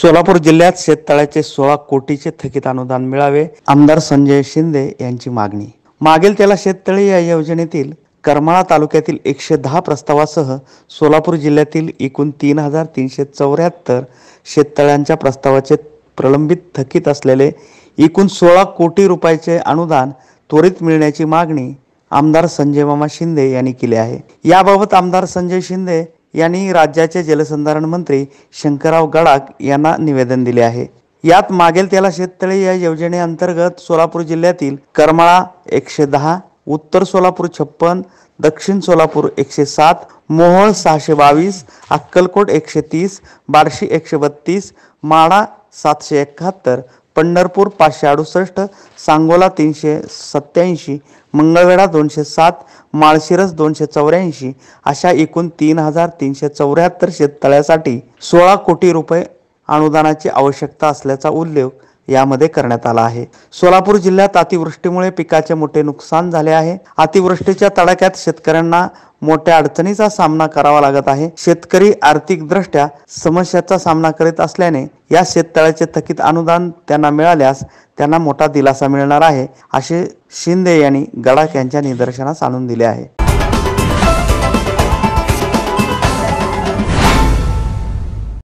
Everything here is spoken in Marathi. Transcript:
सोलापूर जिल्ह्यात शेततळ्याचे सोळा कोटीचे थकीत अनुदान मिळावे आमदार संजय शिंदे यांची मागणी मागील त्याला शेततळे या योजनेतील करमाळा तालुक्यातील एकशे दहा प्रस्तावासह सोलापूर जिल्ह्यातील एकूण तीन हजार तीनशे चौऱ्याहत्तर शेततळ्यांच्या प्रस्तावाचे प्रलंबित थकीत असलेले एकूण सोळा कोटी रुपयाचे अनुदान त्वरित मिळण्याची मागणी आमदार संजय मामा शिंदे यांनी केली आहे याबाबत आमदार संजय शिंदे यांनी राज्याचे जलसंधारण मंत्री शंकरराव गड़ाक यांना निवेदन दिले आहे यात मागेल त्याला शेततळे या योजनेअंतर्गत सोलापूर जिल्ह्यातील करमाळा एकशे दहा उत्तर सोलापूर छप्पन दक्षिण सोलापूर एकशे सात मोहोळ सहाशे बावीस अक्कलकोट एकशे तीस बार्शी एकशे बत्तीस माडा सातशे एकाहत्तर पंढरपूर पाचशे अडुसष्ट सांगोला तीनशे सत्याऐंशी मंगळवेढा दोनशे सात माळशिरस दोनशे चौऱ्याऐंशी अशा एकूण तीन हजार तीनशे चौऱ्याहत्तर शेततळ्यासाठी सोळा कोटी रुपये अनुदानाची आवश्यकता असल्याचा उल्लेख यामध्ये करण्यात आला आहे सोलापूर जिल्ह्यात अतिवृष्टीमुळे पिकाचे मोठे नुकसान झाले आहे अतिवृष्टीच्या तडाख्यात शेतकऱ्यांना मोठ्या अडचणीचा सामना करावा लागत आहे शेतकरी आर्थिक दृष्ट्या समस्याचा सामना करीत असल्याने या शेततळ्याचे थकीत अनुदान त्यांना मिळाल्यास त्यांना मोठा दिलासा मिळणार आहे असे शिंदे यांनी गडाख यांच्या निदर्शनास आणून दिले आहे